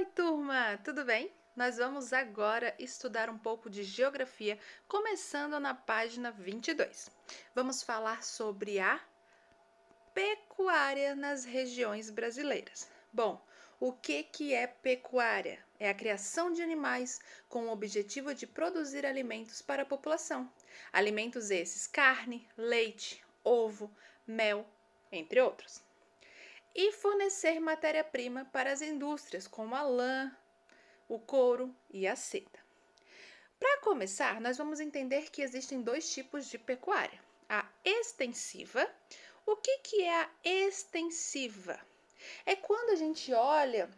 Oi, turma! Tudo bem? Nós vamos agora estudar um pouco de geografia, começando na página 22. Vamos falar sobre a pecuária nas regiões brasileiras. Bom, o que, que é pecuária? É a criação de animais com o objetivo de produzir alimentos para a população. Alimentos esses: carne, leite, ovo, mel, entre outros e fornecer matéria-prima para as indústrias como a lã, o couro e a seda. Para começar, nós vamos entender que existem dois tipos de pecuária: a extensiva. O que, que é a extensiva? É quando a gente olha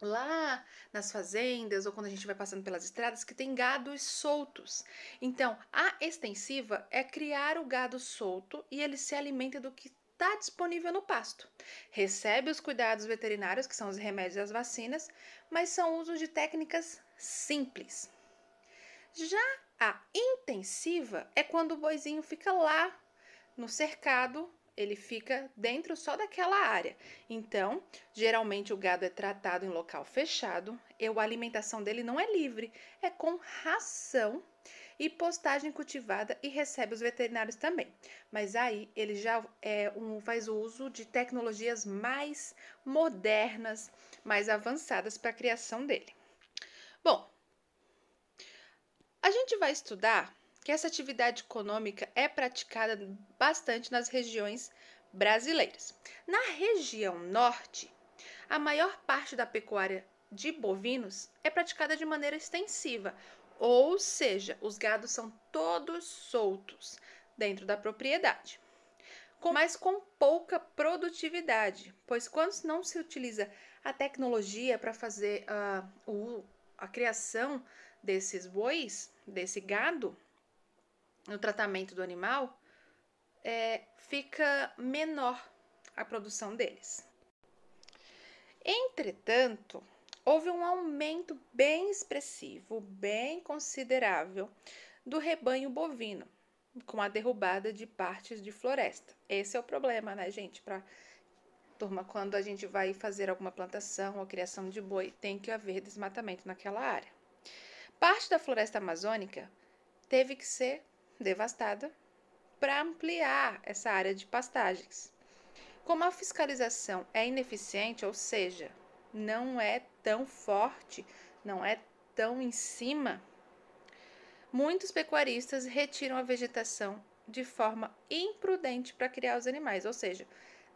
lá nas fazendas ou quando a gente vai passando pelas estradas que tem gados soltos. Então, a extensiva é criar o gado solto e ele se alimenta do que está disponível no pasto. Recebe os cuidados veterinários, que são os remédios e as vacinas, mas são usos de técnicas simples. Já a intensiva é quando o boizinho fica lá no cercado, ele fica dentro só daquela área. Então, geralmente o gado é tratado em local fechado, e a alimentação dele não é livre, é com ração e postagem cultivada e recebe os veterinários também. Mas aí ele já é um, faz uso de tecnologias mais modernas, mais avançadas para a criação dele. Bom, a gente vai estudar que essa atividade econômica é praticada bastante nas regiões brasileiras. Na região norte, a maior parte da pecuária de bovinos é praticada de maneira extensiva, ou seja, os gados são todos soltos dentro da propriedade, mas com pouca produtividade, pois quando não se utiliza a tecnologia para fazer a, ah, a criação desses bois, desse gado, no tratamento do animal, é, fica menor a produção deles. Entretanto, houve um aumento bem expressivo, bem considerável, do rebanho bovino, com a derrubada de partes de floresta. Esse é o problema, né, gente? Para turma, quando a gente vai fazer alguma plantação ou criação de boi, tem que haver desmatamento naquela área. Parte da floresta amazônica teve que ser devastada para ampliar essa área de pastagens. Como a fiscalização é ineficiente, ou seja, não é tão forte, não é tão em cima, muitos pecuaristas retiram a vegetação de forma imprudente para criar os animais, ou seja,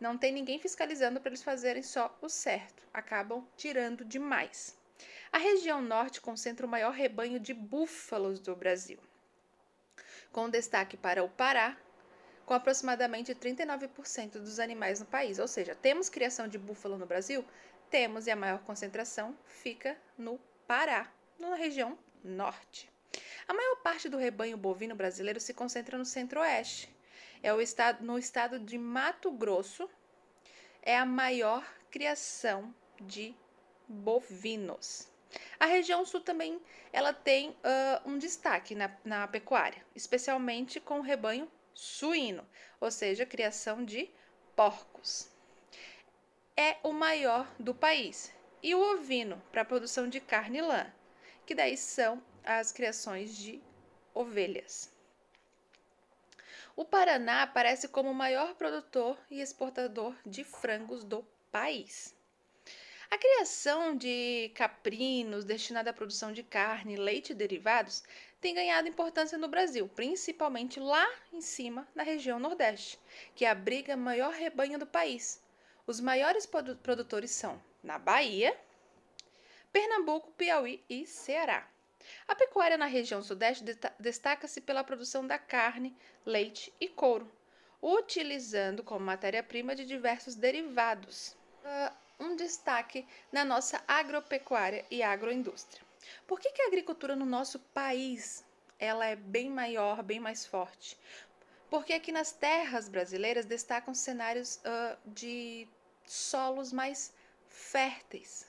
não tem ninguém fiscalizando para eles fazerem só o certo, acabam tirando demais. A região norte concentra o maior rebanho de búfalos do Brasil, com destaque para o Pará, com aproximadamente 39% dos animais no país. Ou seja, temos criação de búfalo no Brasil? Temos, e a maior concentração fica no Pará, na região norte. A maior parte do rebanho bovino brasileiro se concentra no centro-oeste. É o estado, no estado de Mato Grosso, é a maior criação de bovinos. A região sul também ela tem uh, um destaque na, na pecuária, especialmente com o rebanho suíno, ou seja, criação de porcos. É o maior do país. E o ovino, para a produção de carne e lã, que daí são as criações de ovelhas. O Paraná aparece como o maior produtor e exportador de frangos do país. A criação de caprinos destinada à produção de carne, leite e derivados tem ganhado importância no Brasil, principalmente lá em cima, na região Nordeste, que é abriga o maior rebanho do país. Os maiores produtores são na Bahia, Pernambuco, Piauí e Ceará. A pecuária na região Sudeste destaca-se pela produção da carne, leite e couro, utilizando como matéria-prima de diversos derivados. Uh, um destaque na nossa agropecuária e agroindústria. Por que, que a agricultura no nosso país ela é bem maior, bem mais forte? Porque aqui nas terras brasileiras destacam cenários uh, de solos mais férteis.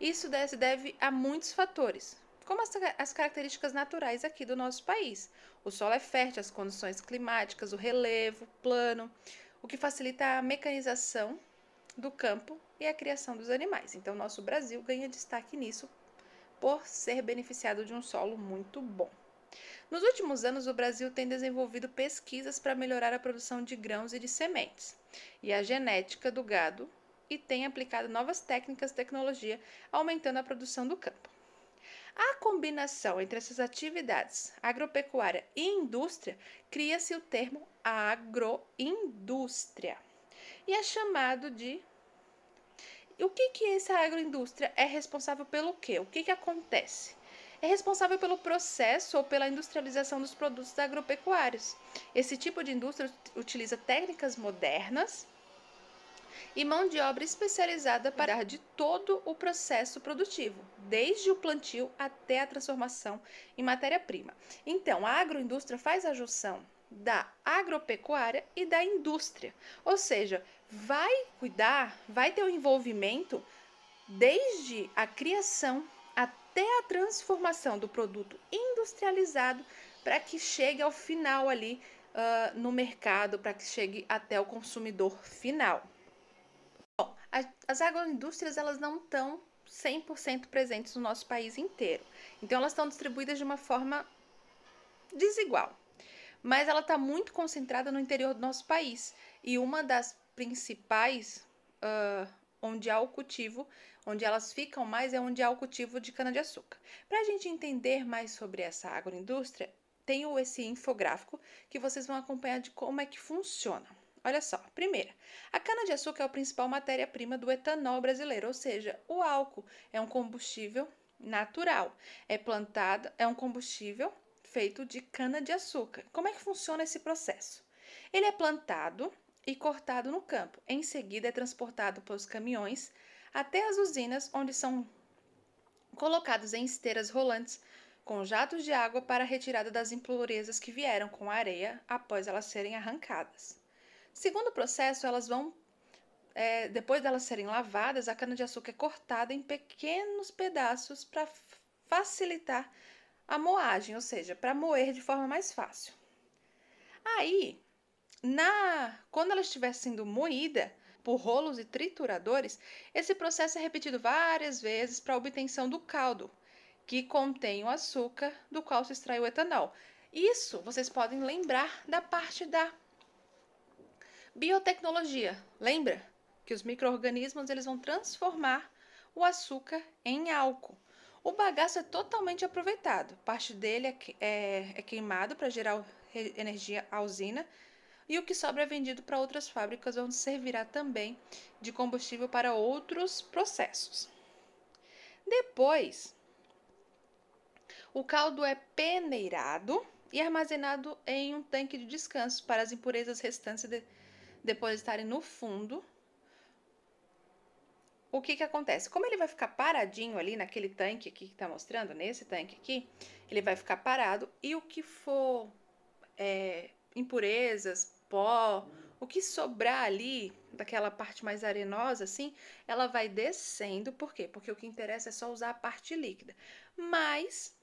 Isso se deve a muitos fatores, como as, as, características naturais aqui do nosso país. O solo é fértil, as condições climáticas, o relevo plano, o que facilita a mecanização do campo e a criação dos animais. Então, nosso Brasil ganha destaque nisso por ser beneficiado de um solo muito bom. Nos últimos anos, o Brasil tem desenvolvido pesquisas para melhorar a produção de grãos e de sementes e a genética do gado e tem aplicado novas técnicas e tecnologia, aumentando a produção do campo. A combinação entre essas atividades, agropecuária e indústria, cria-se o termo agroindústria e é chamado de o que, que essa agroindústria é responsável pelo quê? O que, que acontece? É responsável pelo processo ou pela industrialização dos produtos agropecuários. Esse tipo de indústria utiliza técnicas modernas e mão de obra especializada para cuidar de todo o processo produtivo, desde o plantio até a transformação em matéria-prima. Então, a agroindústria faz a junção da agropecuária e da indústria. Ou seja, vai cuidar, vai ter o um envolvimento desde a criação até a transformação do produto industrializado para que chegue ao final ali uh, no mercado, para que chegue até o consumidor final. Bom, as agroindústrias elas não estão 100% presentes no nosso país inteiro, então elas estão distribuídas de uma forma desigual mas ela está muito concentrada no interior do nosso país. E uma das principais, uh, onde há o cultivo, onde elas ficam mais, é onde há o cultivo de cana-de-açúcar. Para a gente entender mais sobre essa agroindústria, tenho esse infográfico que vocês vão acompanhar de como é que funciona. Olha só, primeira, a cana-de-açúcar é a principal matéria-prima do etanol brasileiro, ou seja, o álcool é um combustível natural. É plantada, é um combustível feito de cana-de-açúcar. Como é que funciona esse processo? Ele é plantado e cortado no campo. Em seguida, é transportado pelos caminhões até as usinas, onde são colocados em esteiras rolantes com jatos de água para a retirada das impurezas que vieram com a areia após elas serem arrancadas. Segundo o processo, elas vão. É, depois delas serem lavadas, a cana-de-açúcar é cortada em pequenos pedaços para facilitar a moagem, ou seja, para moer de forma mais fácil. Aí, na quando ela estiver sendo moída por rolos e trituradores, esse processo é repetido várias vezes para a obtenção do caldo, que contém o açúcar do qual se extrai o etanol. Isso vocês podem lembrar da parte da biotecnologia. Lembra que os micro eles vão transformar o açúcar em álcool. O bagaço é totalmente aproveitado. Parte dele é, é, é queimado para gerar energia à usina e o que sobra é vendido para outras fábricas, onde servirá também de combustível para outros processos. Depois, o caldo é peneirado e armazenado em um tanque de descanso para as impurezas restantes de, depositarem no fundo o que que acontece? Como ele vai ficar paradinho ali naquele tanque aqui que está mostrando, nesse tanque aqui, ele vai ficar parado e o que for é, impurezas, pó, o que sobrar ali, daquela parte mais arenosa assim, ela vai descendo, por quê? Porque o que interessa é só usar a parte líquida. Mas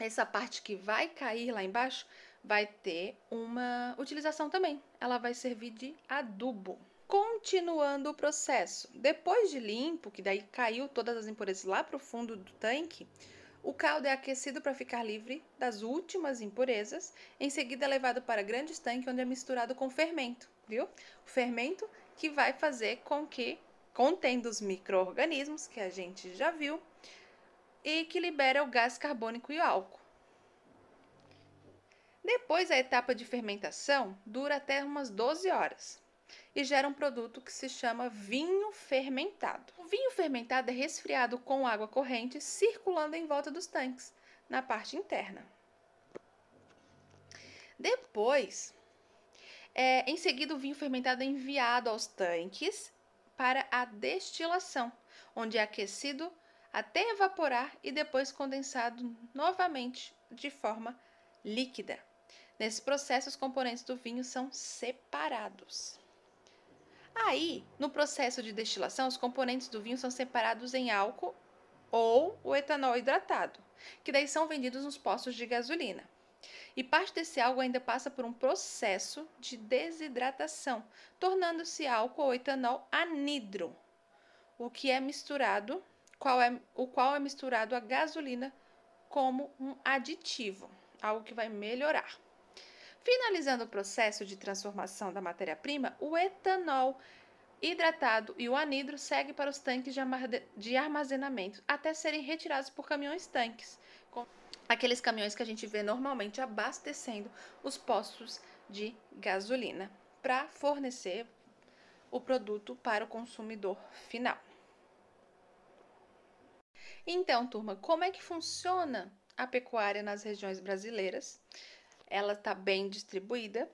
essa parte que vai cair lá embaixo vai ter uma utilização também. Ela vai servir de adubo continuando o processo. Depois de limpo, que daí caiu todas as impurezas lá para o fundo do tanque, o caldo é aquecido para ficar livre das últimas impurezas, em seguida é levado para grande tanques onde é misturado com fermento, viu? O fermento que vai fazer com que, contendo os micro-organismos que a gente já viu, e que libera o gás carbônico e o álcool. Depois, a etapa de fermentação dura até umas 12 horas e gera um produto que se chama vinho fermentado. O vinho fermentado é resfriado com água corrente circulando em volta dos tanques, na parte interna. Depois, é, em seguida, o vinho fermentado é enviado aos tanques para a destilação, onde é aquecido até evaporar e depois condensado novamente de forma líquida. Nesse processo, os componentes do vinho são separados. Aí, no processo de destilação, os componentes do vinho são separados em álcool ou o etanol hidratado, que daí são vendidos nos postos de gasolina. E parte desse álcool ainda passa por um processo de desidratação, tornando-se álcool ou etanol anidro, o que é misturado, qual é, o qual é misturado à gasolina como um aditivo, algo que vai melhorar. Finalizando o processo de transformação da matéria-prima, o etanol hidratado e o anidro segue para os tanques de armazenamento até serem retirados por caminhões-tanques, aqueles caminhões que a gente vê normalmente abastecendo os postos de gasolina para fornecer o produto para o consumidor final. Então, turma, como é que funciona a pecuária nas regiões brasileiras? ela está bem distribuída.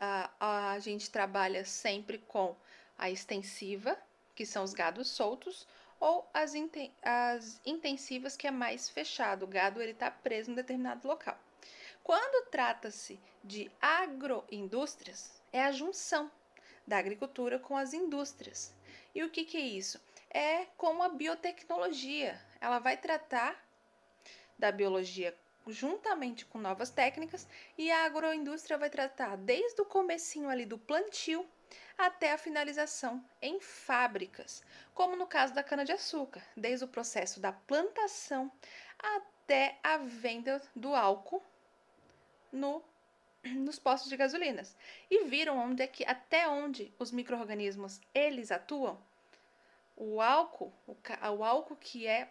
A, a gente trabalha sempre com a extensiva, que são os gados soltos, ou as, inten as intensivas, que é mais fechado, o gado ele está preso em determinado local. Quando trata-se de agroindústrias, é a junção da agricultura com as indústrias. E o que, que é isso? É como a biotecnologia, ela vai tratar da biologia juntamente com novas técnicas e a agroindústria vai tratar desde o comecinho ali do plantio até a finalização em fábricas, como no caso da cana-de-açúcar, desde o processo da plantação até a venda do álcool no, nos postos de gasolinas. E viram onde é que, até onde os micro-organismos eles atuam? O álcool, o, o álcool que é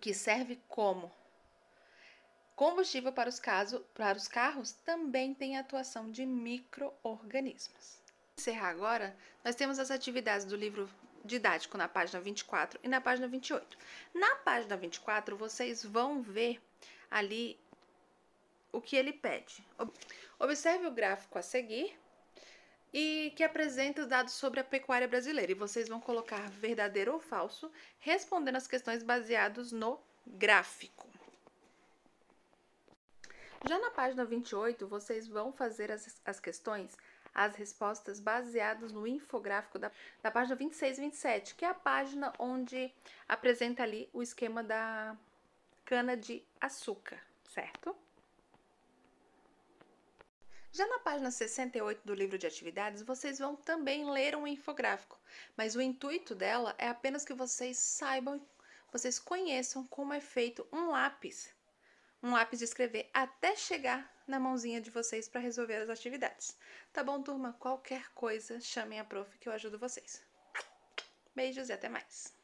que serve como Combustível para os, caso, para os carros também tem a atuação de micro-organismos. Encerrar agora, nós temos as atividades do livro didático na página 24 e na página 28. Na página 24, vocês vão ver ali o que ele pede. Observe o gráfico a seguir e que apresenta os dados sobre a pecuária brasileira. E vocês vão colocar verdadeiro ou falso, respondendo as questões baseadas no gráfico. Já na página 28, vocês vão fazer as, as questões, as respostas baseadas no infográfico da, da página 26 e 27, que é a página onde apresenta ali o esquema da cana de açúcar, certo? Já na página 68 do livro de atividades, vocês vão também ler um infográfico, mas o intuito dela é apenas que vocês saibam, vocês conheçam como é feito um lápis um lápis de escrever até chegar na mãozinha de vocês para resolver as atividades. Tá bom, turma? Qualquer coisa, chamem a prof que eu ajudo vocês. Beijos e até mais.